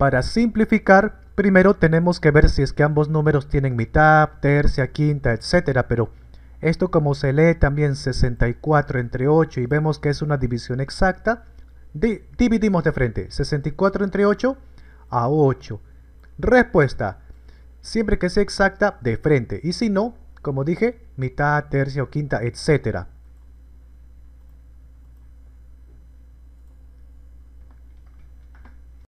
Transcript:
Para simplificar, primero tenemos que ver si es que ambos números tienen mitad, tercia, quinta, etcétera, pero esto como se lee también 64 entre 8 y vemos que es una división exacta, dividimos de frente 64 entre 8 a 8. Respuesta, siempre que sea exacta, de frente, y si no, como dije, mitad, tercia o quinta, etcétera.